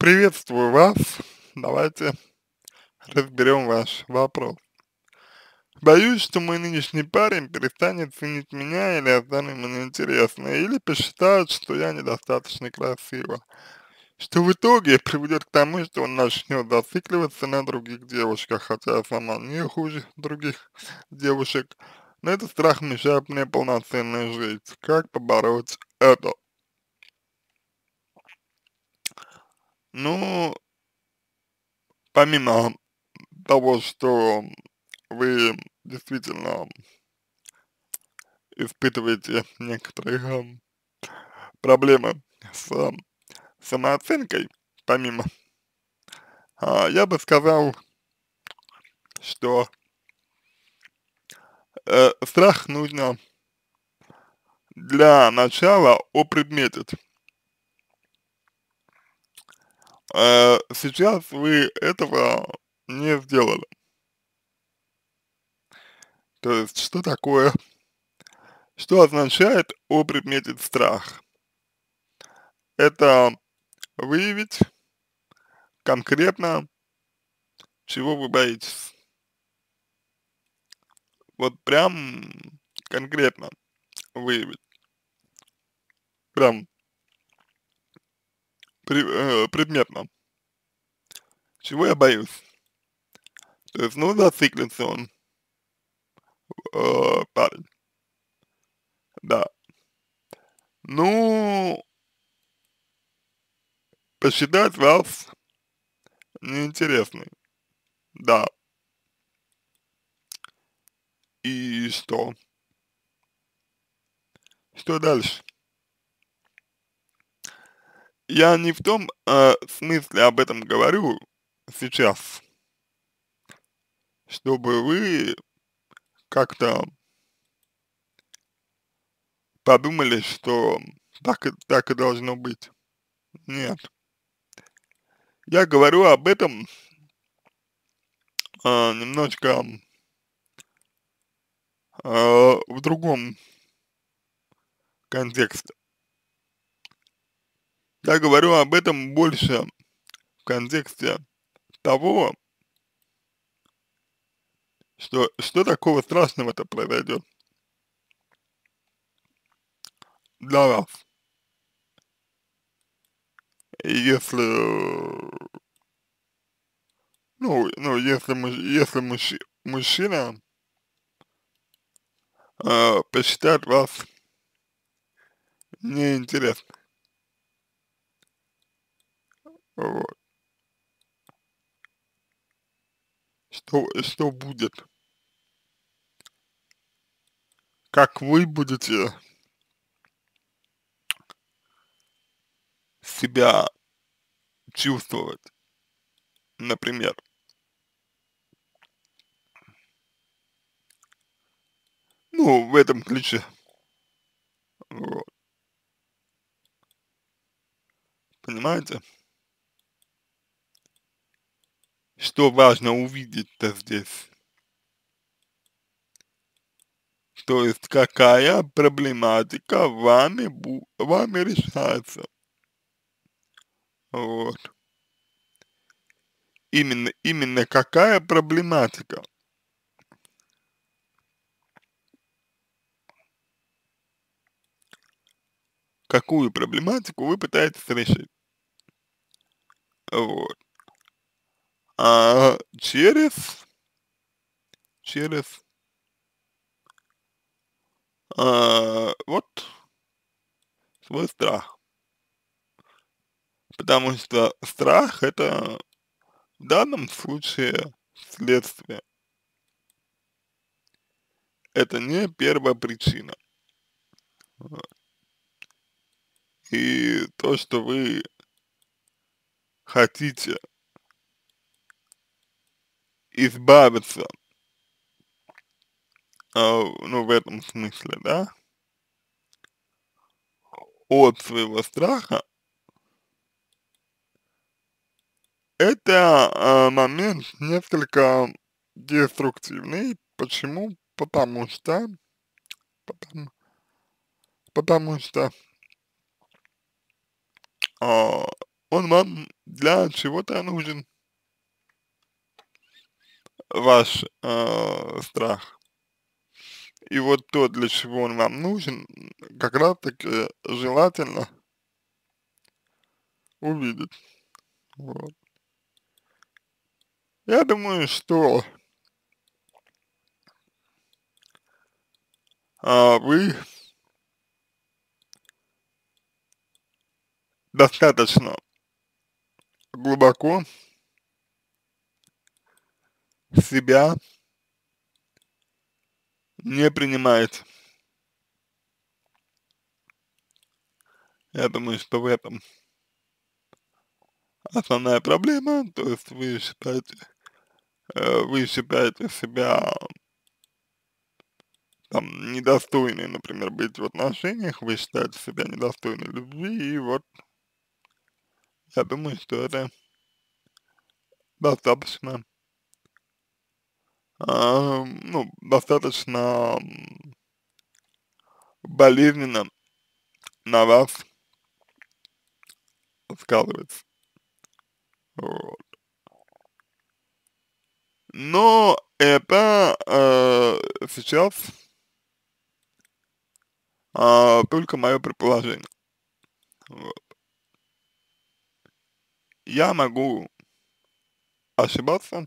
Приветствую вас. Давайте разберем ваш вопрос. Боюсь, что мой нынешний парень перестанет ценить меня или отстанет мне интересно, или посчитает, что я недостаточно красива. Что в итоге приведет к тому, что он начнет зацикливаться на других девушках, хотя я сама не хуже других девушек. Но этот страх мешает мне полноценно жить. Как побороть это? Ну, помимо того, что вы действительно испытываете некоторые эм, проблемы с эм, самооценкой, помимо, а, я бы сказал, что э, страх нужно для начала опредметить э, сейчас вы этого не сделали. То есть, что такое, что означает о предмете страх? Это выявить конкретно, чего вы боитесь. Вот прям конкретно выявить. Прям Э, предметно. Чего я боюсь? То есть, ну, зациклится он, э, парень. Да. Ну, посчитать вас Неинтересный. Да. И что? Что дальше? Я не в том э, смысле об этом говорю сейчас, чтобы вы как-то подумали, что так, и, так и должно быть. Нет. Я говорю об этом э, немножко э, в другом контексте. Я говорю об этом больше в контексте того, что, что такого страшного-то произойдет для вас, если, ну, ну, если, если муж, мужчина э, посчитает вас неинтересным. Вот. Что, э, что будет? Как вы будете себя чувствовать, например. Ну, в этом ключе. Вот. Понимаете? Что важно увидеть-то здесь? То есть какая проблематика вами, вами решается? Вот. Именно, именно какая проблематика? Какую проблематику вы пытаетесь решить? Вот а, через, через, а, вот, свой страх. Потому что страх это в данном случае следствие. Это не первая причина. И то, что вы хотите избавиться. А, ну, в этом смысле, да? От своего страха. Это а, момент несколько деструктивный. Почему? Потому что... Потому, потому что... А, он вам для чего-то нужен ваш э, страх. И вот то, для чего он вам нужен, как раз таки желательно увидеть. Вот. Я думаю, что а, вы достаточно глубоко себя не принимает. Я думаю, что в этом основная проблема, то есть вы считаете, э, вы считаете себя там недостойны, например, быть в отношениях, вы считаете себя недостойны любви, и вот я думаю, что это достаточно а, ну, достаточно болезненно на вас сказывается. Вот. Но это э, сейчас э, только мое предположение. Вот. Я могу ошибаться,